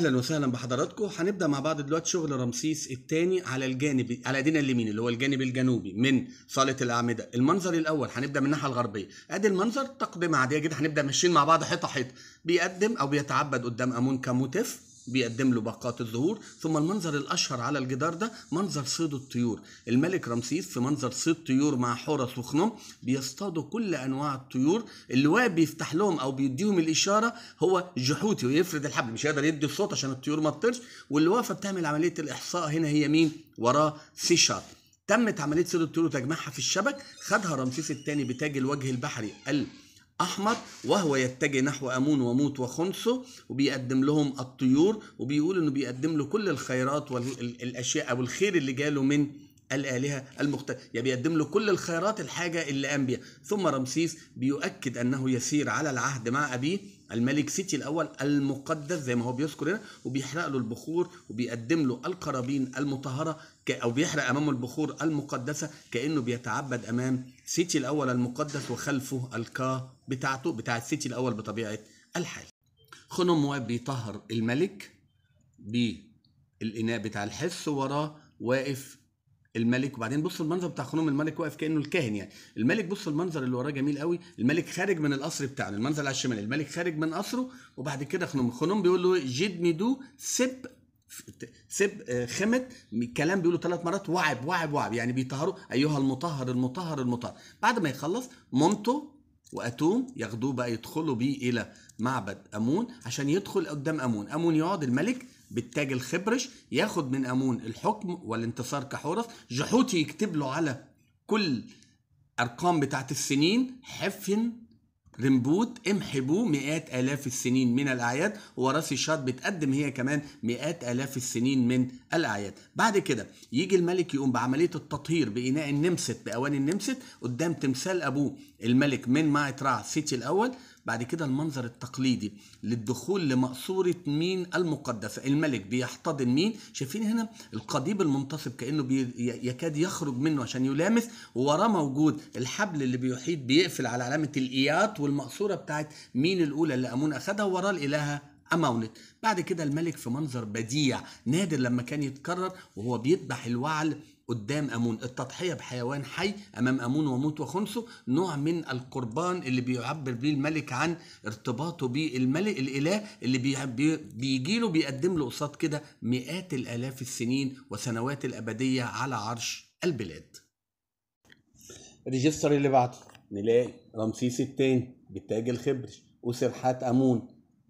اهلا وسهلا بحضراتكم هنبدا مع بعض دلوقتي شغل رمسيس الثاني على الجانب على ايدينا اليمين اللي هو الجانب الجنوبي من صاله الاعمده المنظر الاول هنبدا من الناحيه الغربيه ادي المنظر تقدمه عاديه جدا هنبدا ماشيين مع بعض حيطه حيطه بيقدم او بيتعبد قدام امون كموتيف بيقدم له باقات الزهور ثم المنظر الاشهر على الجدار ده منظر صيد الطيور الملك رمسيس في منظر صيد طيور مع حورس وخنم بيصطادوا كل انواع الطيور اللواء بيفتح لهم او بيديهم الاشاره هو جحوتي ويفرد الحبل مش هيقدر يدي الصوت عشان الطيور ما تطيرش واقفه بتعمل عمليه الاحصاء هنا هي مين وراه سيشار تمت عمليه صيد الطيور وتجميعها في الشبك خدها رمسيس الثاني بتاج الوجه البحري ال احمر وهو يتجه نحو امون وموت وخنسه وبيقدم لهم الطيور وبيقول انه بيقدم له كل الخيرات والاشياء او الخير اللي جاله من الآلهة المختلفه يعني بيقدم له كل الخيرات الحاجة اللي قام ثم رمسيس بيؤكد أنه يسير على العهد مع أبيه الملك سيتي الأول المقدس زي ما هو بيذكر هنا وبيحرق له البخور وبيقدم له القرابين المطهرة أو بيحرق أمامه البخور المقدسة كأنه بيتعبد أمام سيتي الأول المقدس وخلفه الكا بتاعته بتاعة سيتي الأول بطبيعة الحال خنوم مواب بيطهر الملك بالإناء بتاع الحس وراه واقف الملك وبعدين بص المنظر بتاع خنوم الملك واقف كانه الكاهن يعني الملك بص المنظر اللي وراه جميل قوي الملك خارج من القصر بتاعه المنظر على الشمال الملك خارج من قصره وبعد كده خنوم خنوم بيقول له جيد ميدو سب سب آه، خمت الكلام بيقوله ثلاث مرات وعب وعب وعب يعني بيطهروا ايها المطهر المطهر المطهر بعد ما يخلص مامته واتوم ياخدوه بقى يدخلوا بيه الى معبد امون عشان يدخل قدام امون امون يقعد الملك بالتاج الخبرش ياخد من امون الحكم والانتصار كحورس جحوتي يكتب له على كل ارقام بتاعت السنين حفن رمبوت امحبو مئات الاف السنين من الاعياد وراسي شاد بتقدم هي كمان مئات الاف السنين من الاعياد بعد كده يجي الملك يقوم بعمليه التطهير باناء النمسد باواني النمسد قدام تمثال ابوه الملك من معت رع سيتي الاول بعد كده المنظر التقليدي للدخول لمقصورة مين المقدسة الملك بيحتضن مين شايفين هنا القضيب المنتصب كأنه يكاد يخرج منه عشان يلامس ووراه موجود الحبل اللي بيحيط بيقفل على علامة الإياط والمقصورة بتاعت مين الأولى اللي أمون أخدها وراه الإلهة أمونت بعد كده الملك في منظر بديع نادر لما كان يتكرر وهو بيذبح الوعل قدام امون التضحيه بحيوان حي امام امون وموت وخنسه نوع من القربان اللي بيعبر بيه الملك عن ارتباطه بالملك الاله اللي بيجي له بيقدم له قصاد كده مئات الالاف السنين وسنوات الابديه على عرش البلاد الريجستر اللي بعده نلاقي رمسيس الثاني بالتاج الخبري وسرحات امون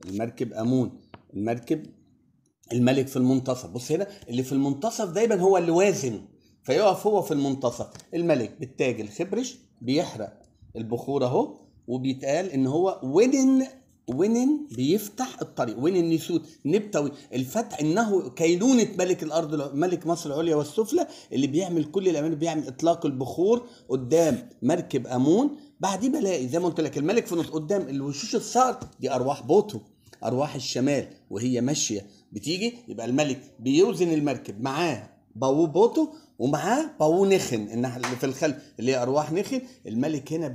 المركب امون المركب الملك في المنتصف بص هنا اللي في المنتصف دايما هو اللي وازن فيقف هو في المنتصف الملك بالتاج الخبرش بيحرق البخور اهو وبيتقال ان هو ونن ونن بيفتح الطريق وين نسوت نبتوي الفتح انه كينونه ملك الارض ملك مصر العليا والسفلى اللي بيعمل كل الامان بيعمل اطلاق البخور قدام مركب امون بعديه بلاقي زي ما قلت لك الملك في نص قدام الوشوش الصار دي ارواح بوتو ارواح الشمال وهي ماشيه بتيجي يبقى الملك بيوزن المركب معاه بوبوته ومعاه باو نخن الناحيه اللي في الخلف اللي هي ارواح نخن الملك هنا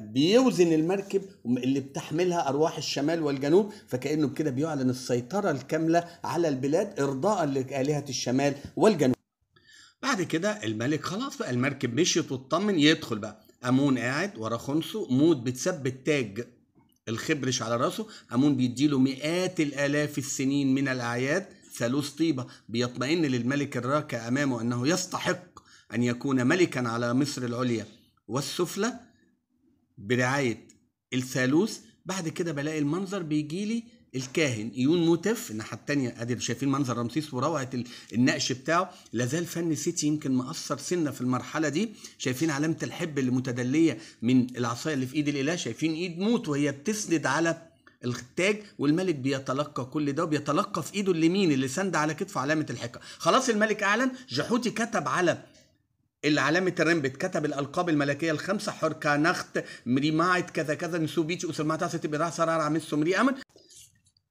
بيوزن المركب اللي بتحملها ارواح الشمال والجنوب فكانه كده بيعلن السيطره الكامله على البلاد ارضاء لالهه الشمال والجنوب بعد كده الملك خلاص بقى المركب مشيت واطمن يدخل بقى امون قاعد ورا خنصه مود بتثبت تاج الخبرش على راسه امون بيديله مئات الالاف السنين من الاعياد ثالوث طيبة بيطمئن للملك الراكع أمامه أنه يستحق أن يكون ملكا على مصر العليا والسفلى برعاية الثالوث بعد كده بلاقي المنظر بيجي لي الكاهن ايون موتف الناحيه الثانيه ادي شايفين منظر رمسيس وروعه النقش بتاعه لازال فن سيتي يمكن مأثر سنه في المرحله دي شايفين علامه الحب اللي متدليه من العصايه اللي في ايد الاله شايفين ايد موت وهي بتسند على التاج والملك بيتلقى كل ده وبيتلقى في ايده اليمين اللي سند على كتفه علامه الحكه خلاص الملك اعلن جحوتي كتب على العلامة الرمبت كتب الألقاب الملكية الخمسة مري ماعت كذا كذا نسوبيتش تبقى تبرع سرار مس مري أمن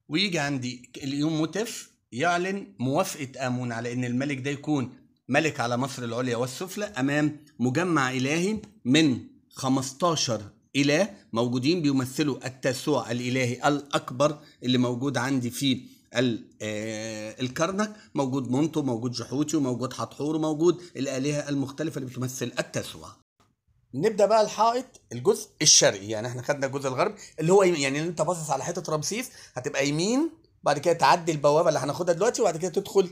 ويجي عندي اليوم متف يعلن موافقة آمون على إن الملك ده يكون ملك على مصر العليا والسفلى أمام مجمع إلهي من 15 إله موجودين بيمثلوا التسوع الإلهي الأكبر اللي موجود عندي في آه، الكرنك موجود مونتو موجود جحوتي وموجود حتحور وموجود الآلهة المختلفة اللي بتمثل التسوع نبدا بقى الحائط الجزء الشرقي يعني احنا خدنا الجزء الغرب اللي هو يعني انت باصص على حته رمسيس هتبقى يمين بعد كده تعدي البوابه اللي هناخدها دلوقتي وبعد كده تدخل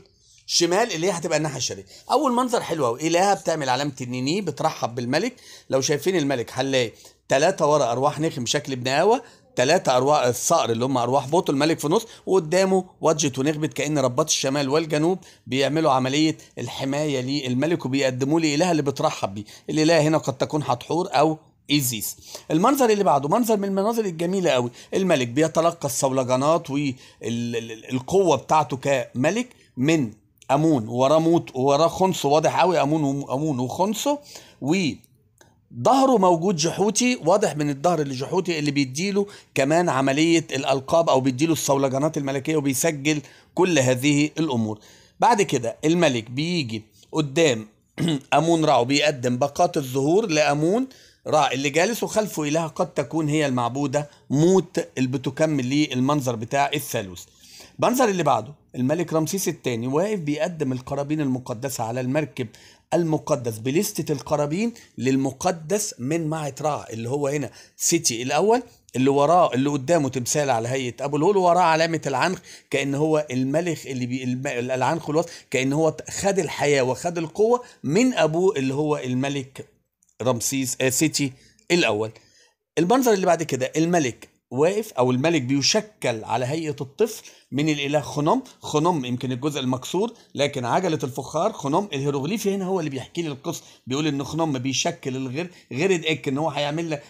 شمال اللي هي هتبقى الناحيه الشرقيه اول منظر حلو قوي الهه بتعمل علامه النيني بترحب بالملك لو شايفين الملك هنلاقي ثلاثه ورا ارواح نخم شكل ابن ثلاثة أرواح الصقر اللي هم أرواح بوط الملك في النص وقدامه وجت ونخبت كأن رباط الشمال والجنوب بيعملوا عملية الحماية للملك وبيقدموا لي الهه اللي بترحب بيه الإله هنا قد تكون حتحور أو إيزيس المنظر اللي بعده منظر من المناظر الجميلة قوي الملك بيتلقى الصولجانات والقوة بتاعته كملك من امون وراه موت وراه خنصه واضح قوي امون امون وخنصه وظهره موجود جحوتي واضح من الظهر اللي جحوتي اللي بيديله كمان عمليه الالقاب او بيديله الصولجانات الملكيه وبيسجل كل هذه الامور بعد كده الملك بيجي قدام امون را وبيقدم باقات الظهور لامون راع اللي جالس وخلفه إله قد تكون هي المعبودة موت اللي بتكمل للمنظر بتاع الثالوث المنظر اللي بعده الملك رمسيس الثاني واقف بيقدم القرابين المقدسة على المركب المقدس بلستة القرابين للمقدس من معة رع اللي هو هنا سيتي الأول اللي وراه اللي قدامه تمثال على هيئه ابو الهول وراه علامه العنخ كان هو الملك اللي بي العنخ الوسط كان هو خد الحياه وخد القوه من ابوه اللي هو الملك رمسيس آه سيتي الاول المنظر اللي بعد كده الملك واقف او الملك بيشكل على هيئه الطفل من الاله خنم خنم يمكن الجزء المكسور لكن عجله الفخار خنم الهيروغليفي هنا هو اللي بيحكي لي القصه بيقول ان خنم بيشكل الغير غير اك ان هو هيعمل لك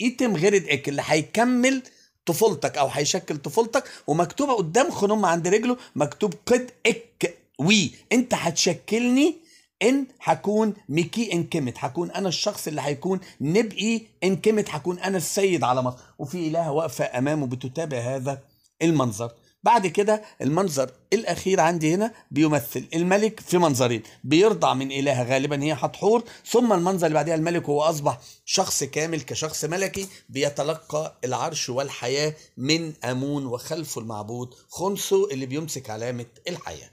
ايتم غير اك اللي هيكمل طفولتك او هيشكل طفولتك ومكتوبه قدام خنم عند رجله مكتوب قد اك وي انت هتشكلني ان هكون ميكي ان كمت هكون انا الشخص اللي هيكون نبقي ان كمت هكون انا السيد على مصر وفي الهه واقفه امامه بتتابع هذا المنظر بعد كده المنظر الاخير عندي هنا بيمثل الملك في منظرين بيرضع من الهه غالبا هي حتحور ثم المنظر اللي بعدها الملك هو اصبح شخص كامل كشخص ملكي بيتلقى العرش والحياه من امون وخلفه المعبود خنسو اللي بيمسك علامه الحياه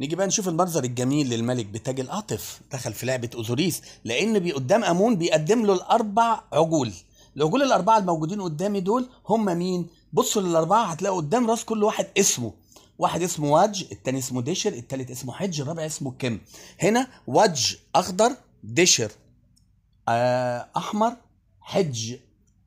نيجي بقى نشوف المنظر الجميل للملك بتاج القاطف دخل في لعبه اوزوريس لان قدام امون بيقدم له الاربع عجول العجول الاربعه الموجودين قدامي دول هم مين بصوا للاربعه هتلاقوا قدام راس كل واحد اسمه واحد اسمه واج الثاني اسمه ديشر الثالث اسمه حج الرابع اسمه كم هنا واج اخضر ديشر آه، احمر حج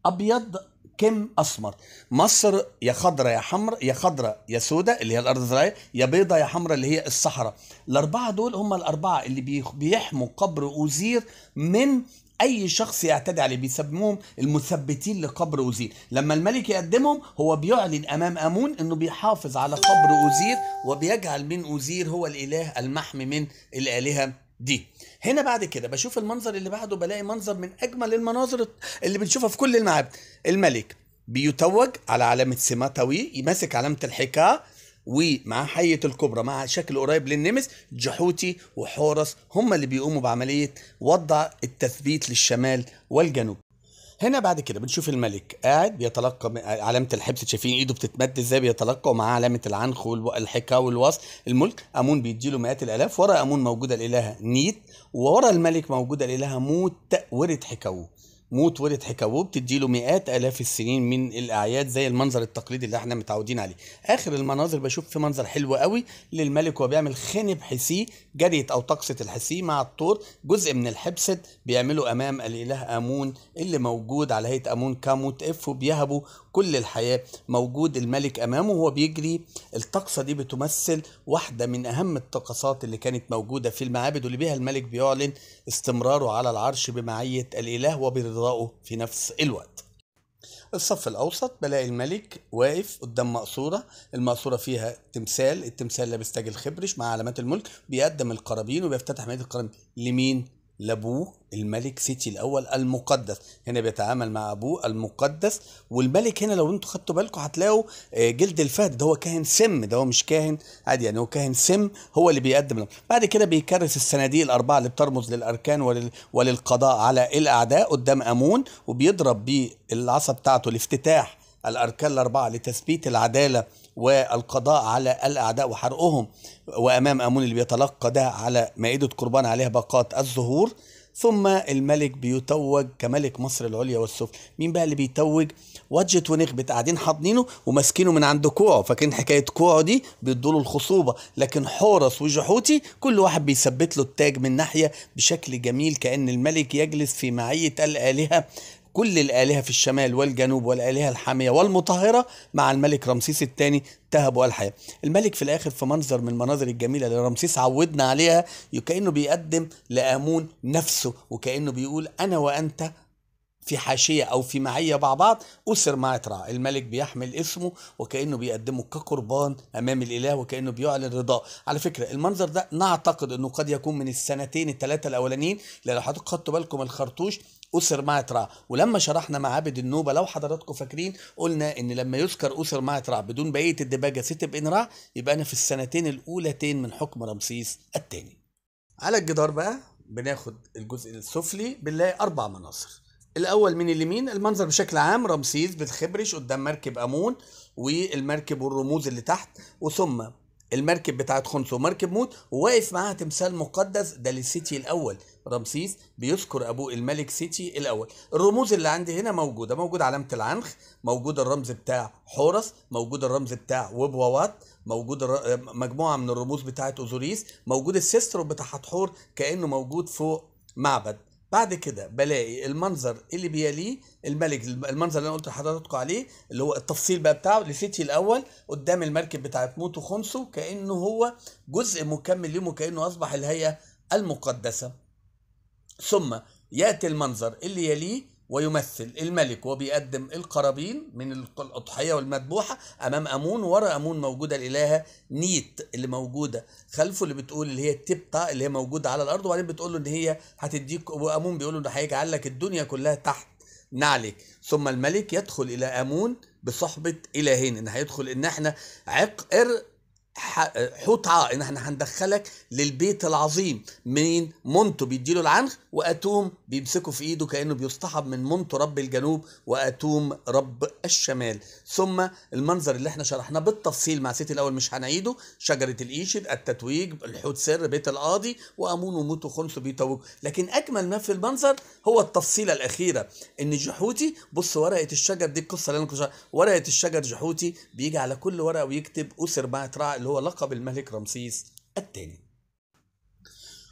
ابيض كم اسمر مصر يا خضرة يا حمر يا خضرة يا سودة اللي هي الارض الزراعيه يا بيضة يا حمرة اللي هي الصحراء الاربعه دول هم الاربعه اللي بيحموا قبر اوزير من اي شخص يعتدي عليه بيسموهم المثبتين لقبر اوزير لما الملك يقدمهم هو بيعلن امام امون انه بيحافظ على قبر اوزير وبيجعل من اوزير هو الاله المحمي من الالهه دي هنا بعد كده بشوف المنظر اللي بعده بلاقي منظر من اجمل المناظر اللي بنشوفها في كل المعابد الملك بيتوج على علامه سماتوي ماسك علامه الحكاه ومع حية الكبرى مع شكل قريب للنمس جحوتي وحورس هم اللي بيقوموا بعملية وضع التثبيت للشمال والجنوب هنا بعد كده بنشوف الملك قاعد بيتلقى علامة الحبس شايفين ايده بتتمد ازاي بيتلقى ومعاه علامة العنخ والحكا والوصل الملك امون بيديله مئات الالاف ورا امون موجودة الالهة نيت وورا الملك موجودة الالهة موت ورد حكاوه موت ولد حكاوه بتدي له مئات الاف السنين من الاعياد زي المنظر التقليدي اللي احنا متعودين عليه اخر المناظر بشوف في منظر حلو قوي للملك وهو بيعمل خنب حسي جرية او طقسة الحسي مع الطور جزء من الحبسد بيعمله امام الاله امون اللي موجود على هيئه امون كاموت اف وبيهبوا كل الحياه موجود الملك امامه وهو بيجري الطقسه دي بتمثل واحده من اهم الطقسات اللي كانت موجوده في المعابد واللي بيها الملك بيعلن استمراره على العرش بمعيه الاله وبرضاه إجراؤه في نفس الوقت الصف الاوسط بلاقي الملك واقف قدام مقصوره المقصوره فيها تمثال التمثال لابس تاج الخبرش مع علامات الملك بيقدم القرابين وبيفتتح مائده القرابين لمين لابوه الملك سيتي الاول المقدس هنا بيتعامل مع ابوه المقدس والملك هنا لو انتوا خدتوا بالكم هتلاقوا آه، جلد الفهد ده هو كاهن سم ده هو مش كاهن عادي يعني هو كاهن سم هو اللي بيقدم لهم بعد كده بيكرس الصناديق الاربعه اللي بترمز للاركان ولل... وللقضاء على الاعداء قدام امون وبيضرب بالعصا بتاعته لافتتاح الاركان الاربعه لتثبيت العداله والقضاء على الأعداء وحرقهم وأمام أمون اللي بيتلقى ده على مائدة قربان عليها باقات الزهور ثم الملك بيتوج كملك مصر العليا والسفلى مين بقى اللي بيتوج وجت ونخبت قاعدين حاضنينه وماسكينه من عند كوعه فكان حكايه كوعه دي بيدوا له الخصوبه لكن حورس وجحوتي كل واحد بيثبت له التاج من ناحيه بشكل جميل كان الملك يجلس في معيه الالهه كل الآلهة في الشمال والجنوب والآلهة الحامية والمطهرة مع الملك رمسيس الثاني تهب والحياه. الملك في الآخر في منظر من المناظر الجميلة اللي رمسيس عودنا عليها كأنه بيقدم لآمون نفسه وكأنه بيقول أنا وأنت في حاشية أو في معية مع بعض أسر مع ترعى الملك بيحمل اسمه وكأنه بيقدمه كقربان أمام الإله وكأنه بيعلن رضاه على فكرة المنظر ده نعتقد أنه قد يكون من السنتين الثلاثة الأولانيين لو حضرتك خدتوا بالكم الخرطوش أسر ماترا ولما شرحنا معابد النوبة لو حضراتكم فاكرين قلنا إن لما يذكر أسر ماترا بدون بقية الدباجة ست بإن را يبقى أنا في السنتين الأولتين من حكم رمسيس الثاني على الجدار بقى بناخد الجزء السفلي بنلاقي أربع مناظر الأول من اليمين المنظر بشكل عام رمسيس بتخبرش قدام مركب أمون والمركب والرموز اللي تحت وثم المركب بتاعت خنثو ومركب موت وواقف معاها تمثال مقدس ده للسيتي الأول رمسيس بيذكر ابوه الملك سيتي الاول الرموز اللي عندي هنا موجوده موجود علامه العنخ موجود الرمز بتاع حورس موجود الرمز بتاع وبواوات موجود مجموعه من الرموز بتاعه اوزوريس موجود السيسترو بتاع حتحور كانه موجود فوق معبد بعد كده بلاقي المنظر اللي بيليه الملك المنظر اللي انا قلت لحضراتكم عليه اللي هو التفصيل بقى بتاعه لسيتي الاول قدام المركب بتاع موتو وخنسو كانه هو جزء مكمل ليه وكانه اصبح الهيئه المقدسه ثم ياتي المنظر اللي يليه ويمثل الملك وبيقدم القرابين من الأضحية والمذبوحة أمام أمون ورا أمون موجودة الإلهة نيت اللي موجودة خلفه اللي بتقول اللي هي التبقى اللي هي موجودة على الأرض وبعدين بتقول له إن هي هتديك وأمون بيقول له إن هيجعل لك الدنيا كلها تحت نعلك ثم الملك يدخل إلى أمون بصحبة إلهين إن هيدخل إن إحنا عقر حطعة ان احنا هندخلك للبيت العظيم من منتو بيديله العنخ واتوم بيمسكه في ايده كانه بيصطحب من منتو رب الجنوب واتوم رب الشمال ثم المنظر اللي احنا شرحناه بالتفصيل مع سيتي الاول مش هنعيده شجره الايشد التتويج الحوت سر بيت القاضي وامون وموت وخنس بيتوج لكن اجمل ما في المنظر هو التفصيله الاخيره ان جحوتي بص ورقه الشجر دي القصه اللي انا كنت ورقه الشجر جحوتي بيجي على كل ورقه ويكتب اسر بعت راع هو لقب الملك رمسيس الثاني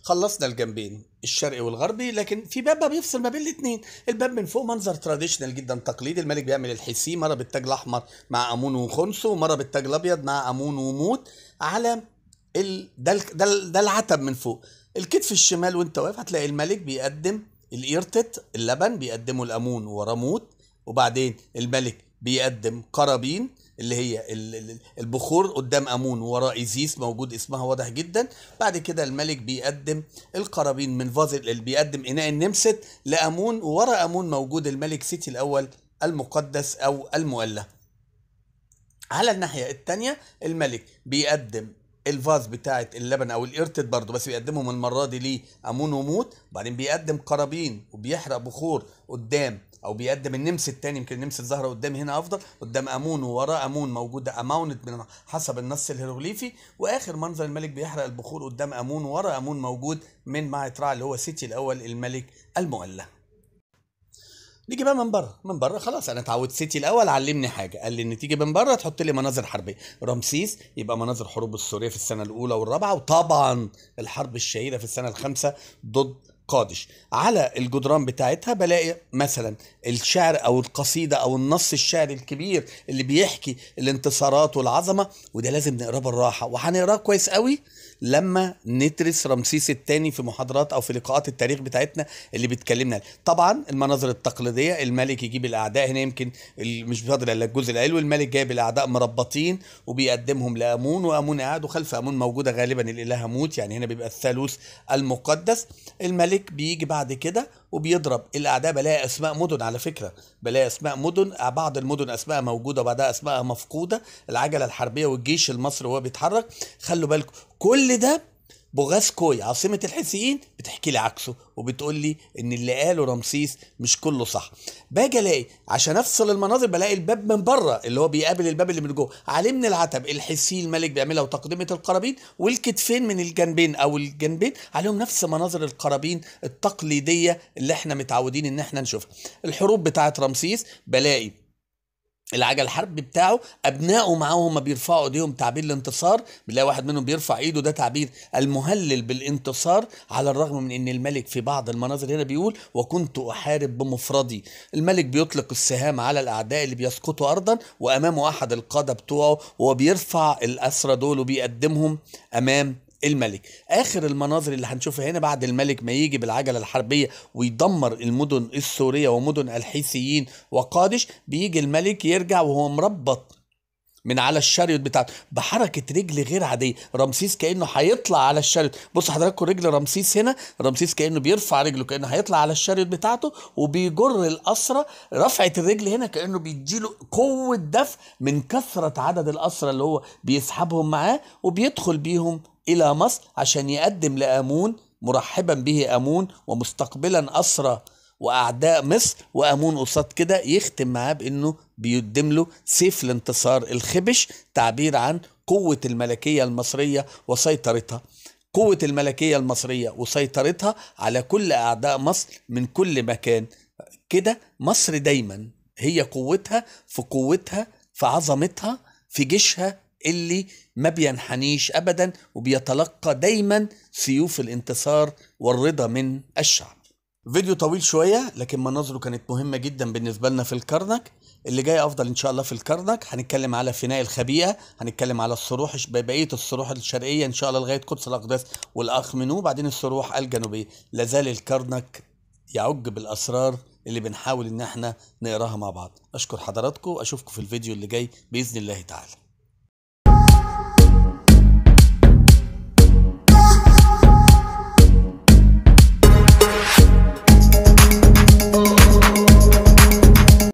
خلصنا الجنبين الشرقي والغربي لكن في باب ما بيفصل ما بين الاثنين الباب من فوق منظر تراديشنال جدا تقليدي الملك بيعمل الحسي مره بالتاج الاحمر مع امون وخنسو ومره بالتاج الابيض مع امون وموت على ال... ده, ده, ده العتب من فوق الكتف الشمال وانت واقف هتلاقي الملك بيقدم الإيرتت اللبن بيقدمه الأمون ورموت وبعدين الملك بيقدم قرابين اللي هي البخور قدام امون وراء ايزيس موجود اسمها واضح جدا بعد كده الملك بيقدم القرابين من اللي بيقدم اناء النمسد لامون وراء امون موجود الملك سيتي الاول المقدس او المؤله على الناحيه الثانيه الملك بيقدم الفاز بتاعه اللبن او الارتد برضه بس بيقدمهم المره دي ليه امون وموت وبعدين بيقدم قرابين وبيحرق بخور قدام او بيقدم النمس الثاني يمكن النمس الزهره قدامي هنا افضل قدام امون ووراء امون موجوده اماونت من حسب النص الهيروغليفي واخر منظر الملك بيحرق البخور قدام امون ووراء امون موجود من معترع اللي هو سيتي الاول الملك المؤله نيجي بقى من بره من بره خلاص انا اتعودت سيتي الاول علمني حاجه قال لي ان تيجي من بره تحط لي مناظر حربيه رمسيس يبقى مناظر حروب السوريه في السنه الاولى والرابعه وطبعا الحرب الشهيره في السنه الخامسه ضد قادش على الجدران بتاعتها بلاقي مثلا الشعر او القصيده او النص الشعري الكبير اللي بيحكي الانتصارات والعظمه وده لازم نقراه بالراحه وهنقراه كويس قوي لما ندرس رمسيس الثاني في محاضرات او في لقاءات التاريخ بتاعتنا اللي بيتكلمنا طبعا المناظر التقليديه الملك يجيب الاعداء هنا يمكن مش فاضل الا الجزء العلوي الملك جايب الاعداء مربطين وبيقدمهم لامون وامون قاعد وخلف امون موجوده غالبا الاله موت يعني هنا بيبقى الثالوث المقدس الملك بيجي بعد كده وبيضرب الاعداء بلاقي اسماء مدن على فكره بلاقي اسماء مدن بعض المدن اسماء موجوده وبعدها اسماء مفقوده العجله الحربيه والجيش المصري وهو بيتحرك خلوا بالكم كل ده بوغاسكوي عاصمة الحيثيين بتحكي لي عكسه وبتقول لي ان اللي قاله رمسيس مش كله صح باجي الاقي عشان افصل المناظر بلاقي الباب من بره اللي هو بيقابل الباب اللي من جوه عليه من العتب الحسي الملك بيعملها وتقدمه القرابين والكتفين من الجنبين او الجنبين عليهم نفس مناظر القرابين التقليديه اللي احنا متعودين ان احنا نشوفها الحروب بتاعه رمسيس بلاقي العجل الحربي بتاعه ابنائه معاه هم بيرفعوا ايديهم تعبير الانتصار بنلاقي واحد منهم بيرفع ايده ده تعبير المهلل بالانتصار على الرغم من ان الملك في بعض المناظر هنا بيقول وكنت احارب بمفردي الملك بيطلق السهام على الاعداء اللي بيسقطوا ارضا وامامه احد القاده بتوعه وهو بيرفع الاسرى دول وبيقدمهم امام الملك اخر المناظر اللي هنشوفها هنا بعد الملك ما يجي بالعجله الحربيه ويدمر المدن السوريه ومدن الحيثيين وقادش بيجي الملك يرجع وهو مربط من على الشريط بتاعته بحركه رجل غير عاديه رمسيس كانه هيطلع على الشريط بص حضراتكم رجل رمسيس هنا رمسيس كانه بيرفع رجله كانه هيطلع على الشريط بتاعته وبيجر الاسره رفعه الرجل هنا كانه بيديله قوه دفع من كثره عدد الاسره اللي هو بيسحبهم معاه وبيدخل بيهم إلى مصر عشان يقدم لآمون مرحبا به آمون ومستقبلا أسرى وأعداء مصر وآمون قصاد كده يختم معاه بأنه بيقدم له سيف الانتصار الخبش تعبير عن قوة الملكية المصرية وسيطرتها قوة الملكية المصرية وسيطرتها على كل أعداء مصر من كل مكان كده مصر دايما هي قوتها في قوتها في عظمتها في جيشها اللي ما بينحنيش ابدا وبيتلقى دايما سيوف الانتصار والرضا من الشعب فيديو طويل شويه لكن مناظره كانت مهمه جدا بالنسبه لنا في الكرنك اللي جاي افضل ان شاء الله في الكرنك هنتكلم على فناء الخبيئه هنتكلم على الصروح بقيه الصروح الشرقيه ان شاء الله لغايه قدس الاقداس والاخمنو وبعدين الصروح الجنوبيه لازال الكرنك يعج بالاسرار اللي بنحاول ان احنا نقراها مع بعض اشكر حضراتكم واشوفكم في الفيديو اللي جاي باذن الله تعالى